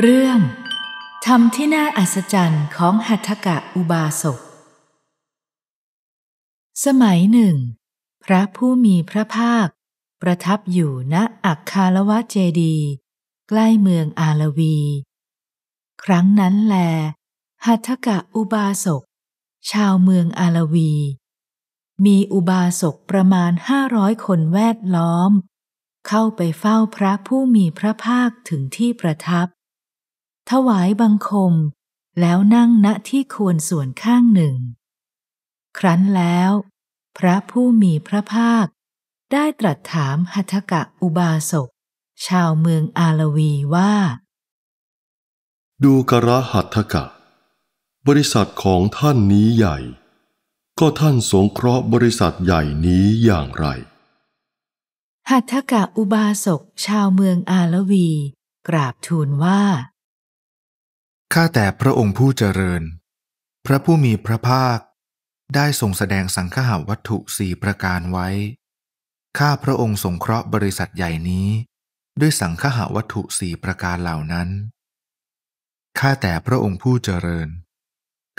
เรื่องทำที่น่าอัศจรรย์ของหัตถกะอุบาสก สมัยหนึ่ง พระผู้มีพระภาค ประทับอยู่ณอักคาลวะเจดี ใกล้เมืองอาลวี ครั้งนั้นแล หัตถกะอุบาสก ชาวเมืองอาลวี มีอุบาสกประมาณห้าร้อยคนแวดล้อม เข้าไปเฝ้าพระผู้มีพระภาคถึงที่ประทับถวายบังคมแล้วนั่งณที่ควรส่วนข้างหนึ่ง ครั้นแล้ว พระผู้มีพระภาคได้ตรัสถามหัตกะอุบาสก ชาวเมืองอาลวีว่า ดูกระหัตกะ บริษัทของท่านนี้ใหญ่ ก็ท่านสงเคราะห์บริษัทใหญ่นี้อย่างไร หัตถกะอุบาสกชาวเมืองอาลวี กราบทูลว่าข้าแต่พระองค์ผู้เจริญ พระผู้มีพระภาคได้ทรงแสดงสังฆาวัตถุสี่ประการไว้ ข้าพระองค์สงเคราะห์บริษัทใหญ่นี้ ด้วยสังฆาวัตถุสี่ประการเหล่านั้น ข้าแต่พระองค์ผู้เจริญ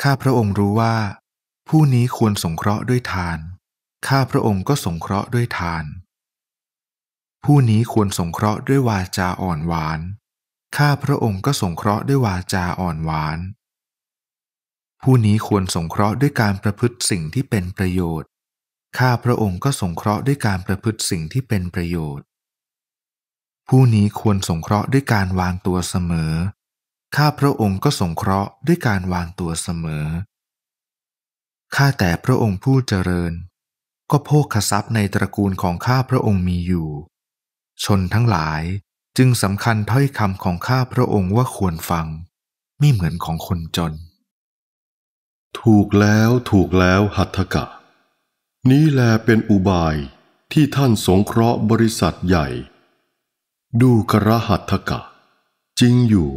ข้าพระองค์รู้ว่า ผู้นี้ควรสงเคราะห์ด้วยทาน ข้าพระองค์ก็สงเคราะห์ด้วยทาน ผู้นี้ควรสงเคราะห์ด้วยวาจาอ่อนหวานข้าพระองค์ก็สงเคราะห์ด้วยวาจาอ่อนหวาน ผู้นี้ควรสงเคราะห์ด้วยการประพฤติสิ่งที่เป็นประโยชน์ ข้าพระองค์ก็สงเคราะห์ด้วยการประพฤติสิ่งที่เป็นประโยชน์ ผู้นี้ควรสงเคราะห์ด้วยการวางตัวเสมอ ข้าพระองค์ก็สงเคราะห์ด้วยการวางตัวเสมอ ข้าแต่พระองค์ผู้เจริญ ก็โภคทรัพย์ในตระกูลของข้าพระองค์มีอยู่ ชนทั้งหลายจึงสำคัญถ้อยคำของข้าพระองค์ว่าควรฟังไม่เหมือนของคนจน ถูกแล้วถูกแล้วหัตถกะ นี้แลเป็นอุบายที่ท่านสงเคราะห์บริษัทใหญ่ ดูกระหัตถกะ จริงอยู่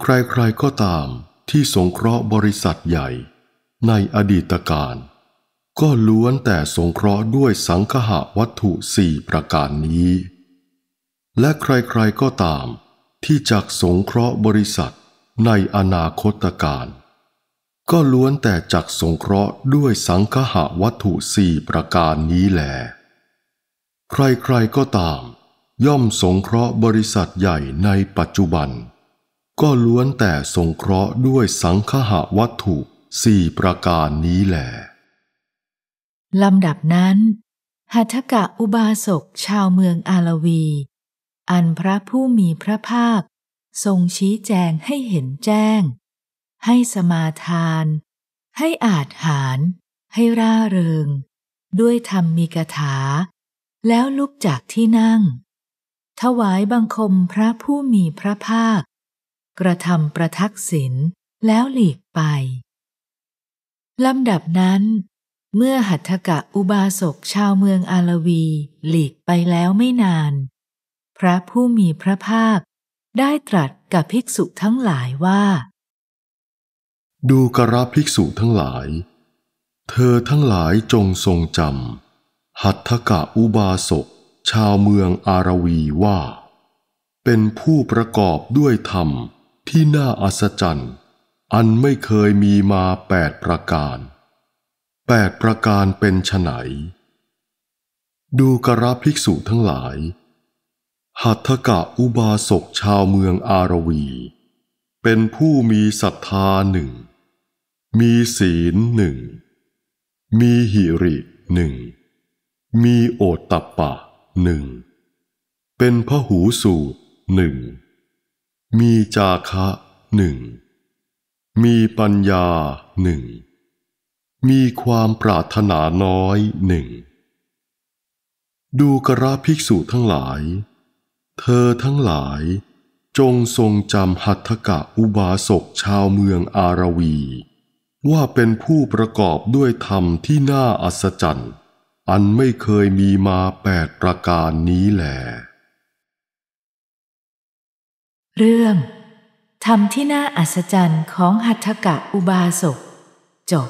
ใครๆก็ตามที่สงเคราะห์บริษัทใหญ่ ในอดีตการ ก็ล้วนแต่สงเคราะห์ด้วยสังคหวัตถุสี่ประการนี้และใครๆก็ตามที่จักสงเคราะห์บริษัทในอนาคตการ ก็ล้วนแต่จักสงเคราะห์ด้วยสังคหะวัตถุสี่ประการนี้แหลใครๆก็ตาม ย่อมสงเคราะห์บริษัทใหญ่ในปัจจุบัน ก็ล้วนแต่สงเคราะห์ด้วยสังคหะวัตถุสี่ประการนี้แหลลำดับนั้นหัตถกะอุบาสกชาวเมืองอาลวีอันพระผู้มีพระภาค ทรงชี้แจงให้เห็นแจ้ง ให้สมาทาน ให้อาจหาร ให้ร่าเริง ด้วยธรรมมีกถา แล้วลุกจากที่นั่ง ถวายบังคมพระผู้มีพระภาค กระทำประทักษิณแล้วหลีกไปลำดับนั้น เมื่อหัตถกะอุบาสกชาวเมืองอาลวี หลีกไปแล้วไม่นานพระผู้มีพระภาคได้ตรัสกับภิกษุทั้งหลายว่า ดูกระภิกษุทั้งหลาย เธอทั้งหลายจงทรงจำหัตถกะอุบาสกชาวเมืองอารวีว่า เป็นผู้ประกอบด้วยธรรมที่น่าอัศจรรย์ อันไม่เคยมีมาแปดประการแปดประการเป็นไฉนดูกระภิกษุทั้งหลายหัตถกะอุบาสกชาวเมืองอารวี เป็นผู้มีศรัทธาหนึ่งมีศีลหนึ่งมีหิริหนึ่งมีโอตตะปะหนึ่งเป็นพหูสูตรหนึ่งมีจาคะหนึ่งมีปัญญาหนึ่งมีความปรารถนาน้อยหนึ่งดูกระภิกษุทั้งหลายเธอทั้งหลายจงทรงจำหัตถกะอุบาสกชาวเมืองอารวี ว่าเป็นผู้ประกอบด้วยธรรมที่น่าอัศจรรย์อันไม่เคยมีมาแปดประการนี้แหลเรื่องธรรมที่น่าอัศจรรย์ของหัตถกะอุบาสก จบ